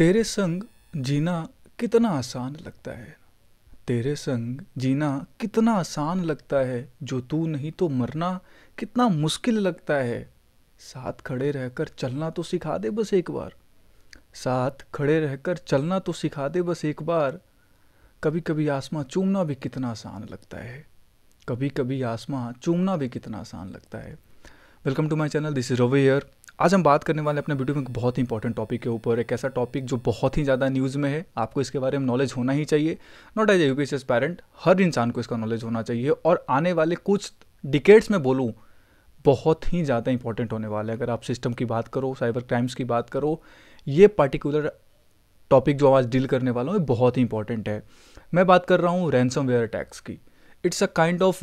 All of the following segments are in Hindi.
तेरे संग जीना कितना आसान लगता है तेरे संग जीना कितना आसान लगता है जो तू नहीं तो मरना कितना मुश्किल लगता है साथ खड़े रहकर चलना तो सिखा दे बस एक बार साथ खड़े रहकर चलना तो सिखा दे बस एक बार कभी कभी आसमां चूमना भी कितना आसान लगता है कभी कभी आसमां चूमना भी कितना आसान लगता है welcome to my channel this is रोवेयर आज हम बात करने वाले अपने वीडियो में एक बहुत ही इंपॉर्टेंट टॉपिक के ऊपर एक ऐसा टॉपिक जो बहुत ही ज़्यादा न्यूज़ में है आपको इसके बारे में नॉलेज होना ही चाहिए not as a as parent हर इंसान को इसका नॉलेज होना चाहिए और आने वाले कुछ डिकेट्स में बोलूँ बहुत ही ज़्यादा इंपॉर्टेंट होने वाला है अगर आप सिस्टम की बात करो साइबर क्राइम्स की बात करो ये पर्टिकुलर टॉपिक जो आज डील करने वाला हूँ बहुत ही इंपॉर्टेंट है मैं बात कर रहा हूँ रैनसम वेयर अटैक्स की it's a kind of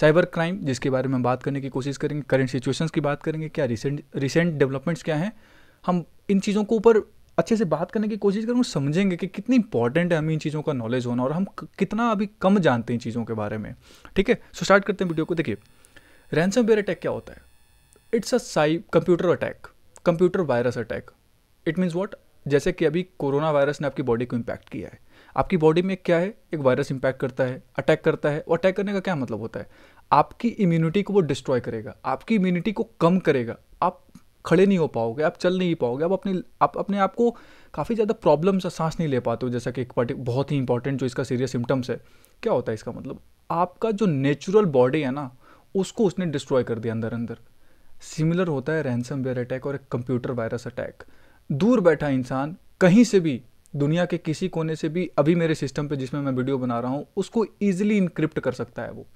cyber crime जिसके बारे में हम बात करने की कोशिश करेंगे करंट सिचुएशंस की बात करेंगे क्या रिसेंट रिसेंट डेवलपमेंट्स क्या हैं हम इन चीज़ों के ऊपर अच्छे से बात करने की कोशिश करेंगे समझेंगे कि कितनी इंपॉर्टेंट है हमें इन चीज़ों का नॉलेज होना और हम कितना अभी कम जानते हैं इन चीज़ों के बारे में ठीक है सो स्टार्ट करते हैं वीडियो को देखिए रैनसम अटैक क्या होता है इट्स अ साइब computer attack computer virus attack it means what जैसे कि अभी कोरोना वायरस ने आपकी बॉडी को इम्पैक्ट किया है आपकी बॉडी में क्या है एक वायरस इम्पैक्ट करता है अटैक करता है और अटैक करने का क्या मतलब होता है आपकी इम्यूनिटी को वो डिस्ट्रॉय करेगा आपकी इम्यूनिटी को कम करेगा आप खड़े नहीं हो पाओगे आप चल नहीं पाओगे आप अपने आप अपने आप को काफ़ी ज़्यादा प्रॉब्लम्स सांस नहीं ले पाते हो जैसा कि एक पार्टी बहुत ही इंपॉर्टेंट जो इसका सीरियस सिम्टम्स है क्या होता है इसका मतलब आपका जो नेचुरल बॉडी है ना उसको उसने डिस्ट्रॉय कर दिया अंदर अंदर सिमिलर होता है रैनसम अटैक और एक कंप्यूटर वायरस अटैक दूर बैठा इंसान कहीं से भी दुनिया के किसी कोने से भी अभी मेरे सिस्टम पे जिसमें मैं वीडियो बना रहा हूँ उसको ईजिली इनक्रिप्ट कर सकता है वो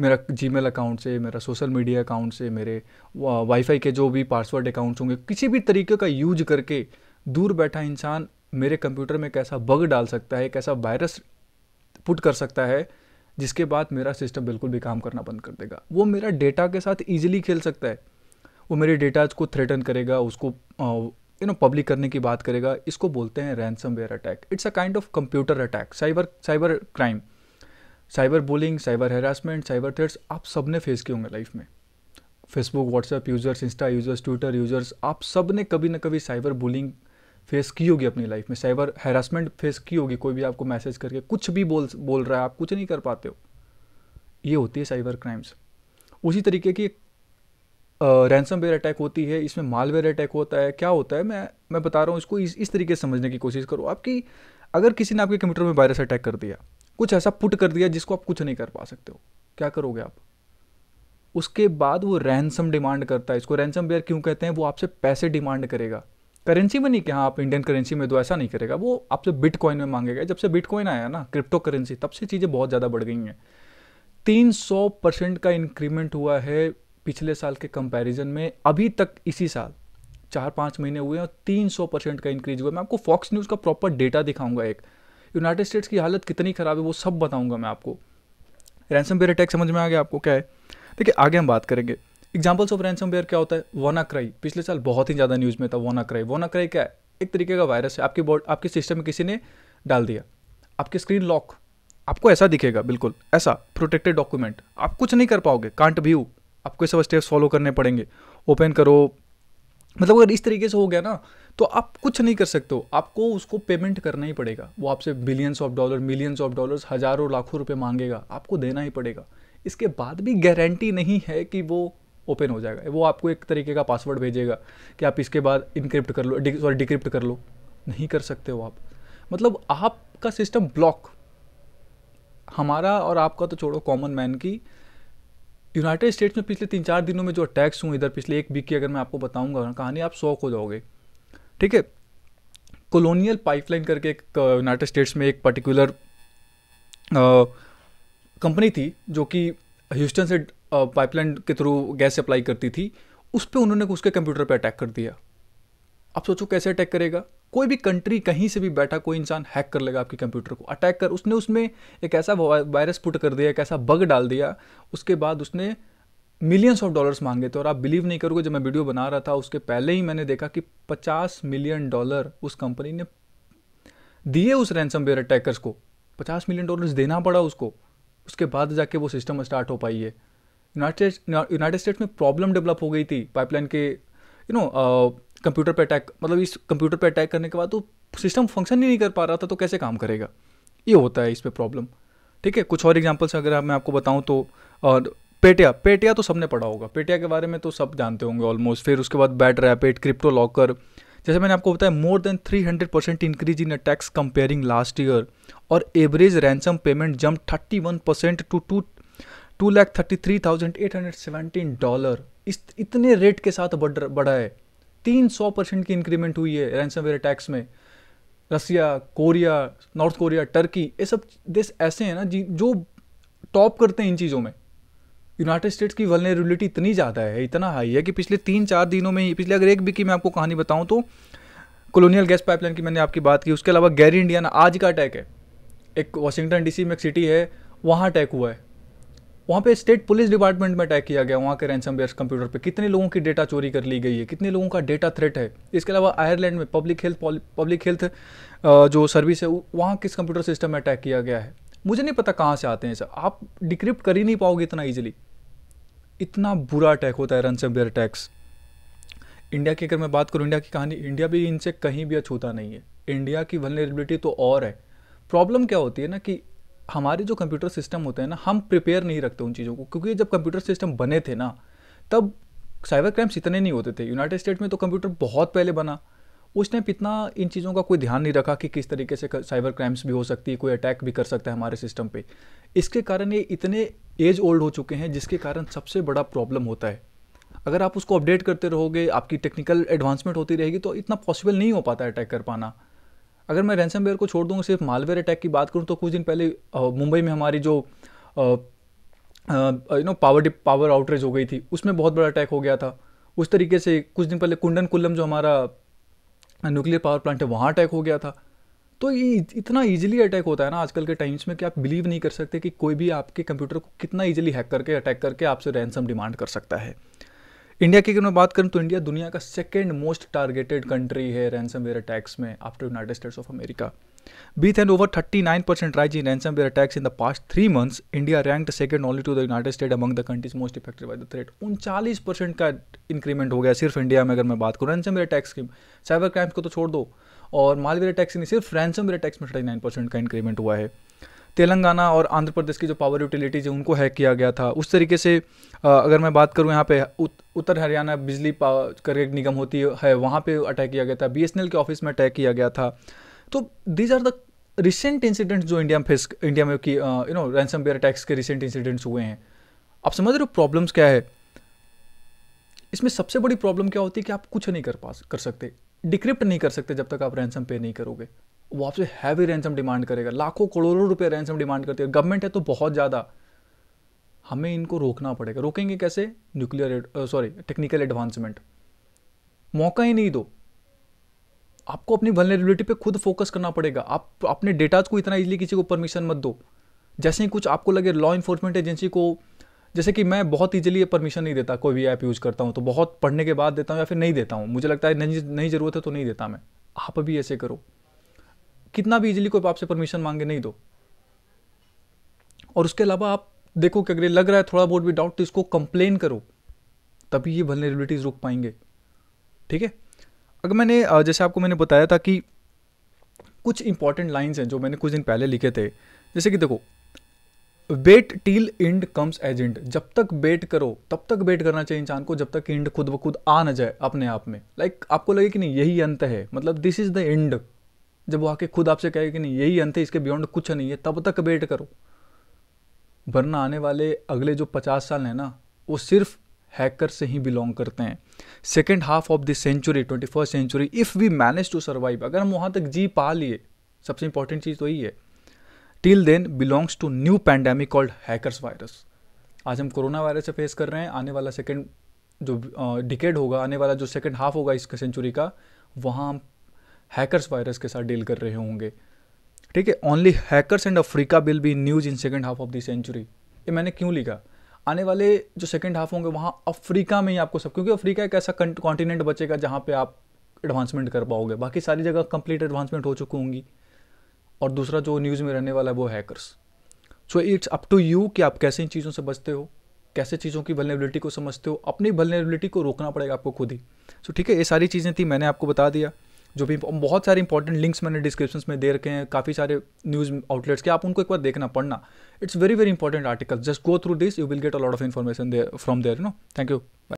मेरा जी अकाउंट से मेरा सोशल मीडिया अकाउंट से मेरे वाईफाई के जो भी पासवर्ड अकाउंट्स होंगे किसी भी तरीके का यूज करके दूर बैठा इंसान मेरे कंप्यूटर में कैसा बग डाल सकता है कैसा वायरस पुट कर सकता है जिसके बाद मेरा सिस्टम बिल्कुल भी काम करना बंद कर देगा वो मेरा डेटा के साथ ईजिली खेल सकता है वो मेरे डेटाज को थ्रेटन करेगा उसको यू नो पब्लिक करने की बात करेगा इसको बोलते हैं ransomware attack it's a kind of computer attack cyber cyber crime cyber bullying cyber harassment cyber threats आप सब ने फेस किए होंगे लाइफ में Facebook WhatsApp users Insta users Twitter users आप सब ने कभी ना कभी साइबर बुलिंग फेस की होगी अपनी लाइफ में साइबर हेरासमेंट फेस की होगी कोई भी आपको मैसेज करके कुछ भी बोल बोल रहा है आप कुछ नहीं कर पाते हो ये होती है साइबर क्राइम्स उसी तरीके की एक रैनसम वेयर अटैक होती है इसमें मालवेयर अटैक होता है क्या होता है मैं मैं बता रहा हूँ इसको इस इस तरीके से समझने की कोशिश करो आपकी अगर किसी ने आपके कंप्यूटर में वायरस अटैक कर दिया कुछ ऐसा पुट कर दिया जिसको आप कुछ नहीं कर पा सकते हो क्या करोगे आप उसके बाद वो रैनसम डिमांड करता है इसको रैनसम वेयर क्यों कहते हैं वो आपसे पैसे डिमांड करेगा करेंसी में नहीं कि हाँ आप इंडियन करेंसी में दो ऐसा नहीं करेगा वो आपसे बिटकॉइन में मांगेगा जब से बिटकॉइन आया ना क्रिप्टो करेंसी तब से चीज़ें बहुत ज़्यादा बढ़ गई हैं तीन सौ परसेंट का इंक्रीमेंट हुआ है पिछले साल के कंपैरिजन में अभी तक इसी साल चार पाँच महीने हुए हैं और तीन सौ परसेंट का इंक्रीज हुआ मैं आपको फॉक्स न्यूज़ का प्रॉपर डेटा दिखाऊंगा एक यूनाइटेड स्टेट्स की हालत कितनी ख़राब है वो सब बताऊंगा मैं आपको रैनसम बेयर अटैक समझ में आ गया आपको क्या है देखिए आगे हम बात करेंगे एग्जाम्पल्स ऑफ रैनसम बेयर क्या होता है वोना क्राई पिछले साल बहुत ही ज़्यादा न्यूज़ में था वोना क्राई वोना क्राई क्या है एक तरीके का वायरस है आपकी बॉड आपके सिस्टम में किसी ने डाल दिया आपकी स्क्रीन लॉक आपको ऐसा दिखेगा बिल्कुल ऐसा प्रोटेक्टेड डॉक्यूमेंट आप कुछ नहीं कर पाओगे कांट व्यू आपको ये सब स्टेप्स फॉलो करने पड़ेंगे ओपन करो मतलब अगर इस तरीके से हो गया ना तो आप कुछ नहीं कर सकते हो आपको उसको पेमेंट करना ही पड़ेगा वो आपसे billions of dollar millions of dollars हज़ारों लाखों रुपए मांगेगा आपको देना ही पड़ेगा इसके बाद भी गारंटी नहीं है कि वो ओपन हो जाएगा वो आपको एक तरीके का पासवर्ड भेजेगा कि आप इसके बाद इनक्रिप्ट कर लो सॉरी डिक्रिप्ट कर लो नहीं कर सकते हो आप मतलब आपका सिस्टम ब्लॉक हमारा और आपका तो छोड़ो कॉमन मैन की यूनाइटेड स्टेट्स में पिछले तीन चार दिनों में जो अटैक्स हुए इधर पिछले एक वीक की अगर मैं आपको बताऊंगा कहानी आप शौक हो जाओगे ठीक है कॉलोनियल पाइपलाइन करके एक यूनाइटेड स्टेट्स में एक पर्टिकुलर कंपनी थी जो कि ह्यूस्टन से पाइपलाइन के थ्रू गैस सप्लाई करती थी उस पर उन्होंने उसके कंप्यूटर पर अटैक कर दिया आप सोचो कैसे अटैक करेगा कोई भी कंट्री कहीं से भी बैठा कोई इंसान हैक कर लेगा आपके कंप्यूटर को अटैक कर उसने उसमें एक ऐसा वायरस पुट कर दिया एक ऐसा बग डाल दिया उसके बाद उसने मिलियंस ऑफ डॉलर्स मांगे थे और आप बिलीव नहीं करोगे जब मैं वीडियो बना रहा था उसके पहले ही मैंने देखा कि 50 मिलियन डॉलर उस कंपनी ने दिए उस रैनसमवेयर अटैकर्स को 50 मिलियन डॉलर्स देना पड़ा उसको उसके बाद जाके वो सिस्टम स्टार्ट हो पाई है यूनाइटेड यूनाइटेड स्टेट्स में प्रॉब्लम डेवलप हो गई थी पाइपलाइन के यू नो कंप्यूटर पे अटैक मतलब इस कंप्यूटर पे अटैक करने के बाद तो सिस्टम फंक्शन ही नहीं कर पा रहा था तो कैसे काम करेगा ये होता है इस पर प्रॉब्लम ठीक है कुछ और एग्जाम्पल्स अगर मैं आपको बताऊँ तो और पेटिया पेटिया तो सबने पढ़ा होगा पेटिया के बारे में तो सब जानते होंगे ऑलमोस्ट फिर उसके बाद बैट रैपिड क्रिप्टो लॉकर जैसे मैंने आपको बताया more than 300 percent increase in attacks comparing last year और average ransom payment jump 31 percent to two two lakh thirty three thousand eight hundred seventeen dollar इस इतने रेट के साथ बढ़ बढ़ा है तीन सौ परसेंट की इंक्रीमेंट हुई है रैंसमवेयर अटैक्स में Russia Korea North Korea Turkey ये सब देश ऐसे हैं ना जी जो टॉप करते हैं इन चीज़ों में यूनाइटेड स्टेट्स की वलनेबिलिटी इतनी ज़्यादा है इतना हाई है कि पिछले तीन चार दिनों में ही पिछले अगर एक भी की मैं आपको कहानी बताऊँ तो कॉलोनियल गैस पाइपलाइन की मैंने आपकी बात की उसके अलावा गैरी इंडियाना आज का अटैक है एक वाशिंगटन डीसी में एक सिटी है वहाँ अटैक हुआ है वहाँ पे स्टेट पुलिस डिपार्टमेंट में अटैक किया गया वहाँ के बेयर्स कंप्यूटर पे कितने लोगों की डेटा चोरी कर ली गई है कितने लोगों का डेटा थ्रेट है इसके अलावा आयरलैंड में पब्लिक हेल्थ पब्लिक हेल्थ जो सर्विस है वहाँ किस कंप्यूटर सिस्टम में अटैक किया गया है मुझे नहीं पता कहाँ से आते हैं सर आप डिक्रिप्ट कर ही नहीं पाओगे इतना ईजिली इतना बुरा अटैक होता है बेयर अटैक्स इंडिया की अगर मैं बात करूँ इंडिया की कहानी इंडिया भी इनसे कहीं भी अछूता नहीं है इंडिया की वनरेबिलिटी तो और है प्रॉब्लम क्या होती है ना कि हमारे जो कंप्यूटर सिस्टम होते हैं ना हम प्रिपेयर नहीं रखते उन चीज़ों को क्योंकि जब कंप्यूटर सिस्टम बने थे ना तब साइबर क्राइम्स इतने नहीं होते थे यूनाइटेड स्टेट में तो कंप्यूटर बहुत पहले बना उस टाइम इतना इन चीज़ों का कोई ध्यान नहीं रखा कि किस तरीके से साइबर क्राइम्स भी हो सकती है कोई अटैक भी कर सकता है हमारे सिस्टम पे इसके कारण ये इतने एज ओल्ड हो चुके हैं जिसके कारण सबसे बड़ा प्रॉब्लम होता है अगर आप उसको अपडेट करते रहोगे आपकी टेक्निकल एडवांसमेंट होती रहेगी तो इतना पॉसिबल नहीं हो पाता अटैक कर पाना अगर मैं रैनसम को छोड़ दूँगा सिर्फ मालवेयर अटैक की बात करूँ तो कुछ दिन पहले मुंबई में हमारी जो you know power dip power outrage हो गई थी उसमें बहुत बड़ा अटैक हो गया था उस तरीके से कुछ दिन पहले कुंडन कुल्लम जो हमारा न्यूक्लियर पावर प्लांट है वहाँ अटैक हो गया था तो ये इतना ईजिली अटैक होता है ना आजकल के टाइम्स में कि आप बिलीव नहीं कर सकते कि कोई भी आपके कंप्यूटर को कितना ईजिली हैक करके अटैक करके आपसे रैनसम डिमांड कर सकता है इंडिया की अगर मैं बात करूँ तो इंडिया दुनिया का सेकेंड मोस्ट टारगेटेड कंट्री है वेयर अटैक्स में after United States of America बीथ and over thirty nine percent rise in ware attacks in the past three months India rank second only to the United State among the countries most affected by the threat उनचालीस परसेंट का इंक्रीमेंट हो गया सिर्फ इंडिया में अगर मैं बात करूँ वेयर अटैक्स की साइबर क्राइम्स को तो छोड़ दो और मालवेयर अटैक्स नहीं सिर्फ रैनसम वेयर अटैक्स में थर्टी नाइन परसेंट का इंक्रीमेंट हुआ है तेलंगाना और आंध्र प्रदेश की जो पावर यूटिलिटीज़ है उनको हैक किया गया था उस तरीके से अगर मैं बात करूँ यहाँ पे उत, उत्तर हरियाणा बिजली एक निगम होती है वहाँ पर अटैक किया गया था बी के ऑफिस में अटैक किया गया था तो these are the recent incidents जो इंडिया में फेस इंडिया में की you know ransom ware attacks के रिसेंट इंसिडेंट्स हुए हैं आप समझ रहे हो प्रॉब्लम्स क्या है इसमें सबसे बड़ी प्रॉब्लम क्या होती है कि आप कुछ नहीं कर पा कर सकते डिक्रिप्ट नहीं कर सकते जब तक आप रैनसम पे नहीं करोगे वो आपसे हैवी रैनसम डिमांड करेगा लाखों करोड़ों रुपए रैनसम डिमांड करती है गवर्नमेंट है तो बहुत ज़्यादा हमें इनको रोकना पड़ेगा रोकेंगे कैसे न्यूक्लियर सॉरी टेक्निकल एडवांसमेंट मौका ही नहीं दो आपको अपनी वनरेबिलिटी पे खुद फोकस करना पड़ेगा आप अपने डेटाज को इतना इजीली किसी को परमिशन मत दो जैसे ही कुछ आपको लगे लॉ इन्फोर्समेंट एजेंसी को जैसे कि मैं बहुत ईजिली ये परमिशन नहीं देता कोई भी ऐप यूज़ करता हूँ तो बहुत पढ़ने के बाद देता हूँ या फिर नहीं देता हूँ मुझे लगता है नहीं नहीं ज़रूरत है तो नहीं देता मैं आप भी ऐसे करो कितना भी इजीली कोई आपसे परमिशन मांगे नहीं दो और उसके अलावा आप देखो कि अगर लग रहा है थोड़ा बहुत भी डाउट तो इसको कंप्लेन करो तभी ये वलनरेबिलिटीज़ रुक पाएंगे ठीक है अगर मैंने जैसे आपको मैंने बताया था कि कुछ इंपॉर्टेंट लाइन्स हैं जो मैंने कुछ दिन पहले लिखे थे जैसे कि देखो wait till end comes as end जब तक वेट करो तब तक वेट करना चाहिए इंसान को जब तक इंड खुद ब खुद आ ना जाए अपने आप में लाइक like, आपको लगे कि नहीं यही अंत है मतलब दिस इज द एंड जब वो आके खुद आपसे कहे कि नहीं यही अंत है इसके बियॉन्ड कुछ नहीं है तब तक वेट करो वरना आने वाले अगले जो पचास साल हैं ना वो सिर्फ हैकर से ही बिलोंग करते हैं second half of this century twenty first century if we manage to survive अगर हम वहाँ तक जी पा लिए सबसे इंपॉर्टेंट चीज़ तो यही है till then belongs to new pandemic called hackers virus आज हम कोरोना वायरस से फेस कर रहे हैं आने वाला सेकेंड जो डिकेड होगा आने वाला जो सेकेंड हाफ होगा इस सेंचुरी का वहाँ हम हैकर्स वायरस के साथ डील कर रहे होंगे ठीक है only hackers and Africa will be news in second half of the century ये मैंने क्यों लिखा आने वाले जो सेकेंड हाफ होंगे वहाँ अफ्रीका में ही आपको सब क्योंकि अफ्रीका एक ऐसा कॉन्टिनेंट बचेगा जहाँ पे आप एडवांसमेंट कर पाओगे बाकी सारी जगह कंप्लीट एडवांसमेंट हो चुकी होंगी और दूसरा जो न्यूज़ में रहने वाला है वो hackers so it's up to you कि आप कैसे इन चीज़ों से बचते हो कैसे चीज़ों की वलनेबिलिटी को समझते हो अपनी वलनेबिलिटी को रोकना पड़ेगा आपको खुद ही सो so, ठीक है ये सारी चीज़ें थी मैंने आपको बता दिया जो भी बहुत सारे इंपॉर्टेंट लिंक्स मैंने डिस्क्रिप्शन में दे रखे हैं काफ़ी सारे न्यूज़ आउटलेट्स के आप उनको एक बार देखना पढ़ना it's very very important article just go through this you will get a lot of information from there no thank you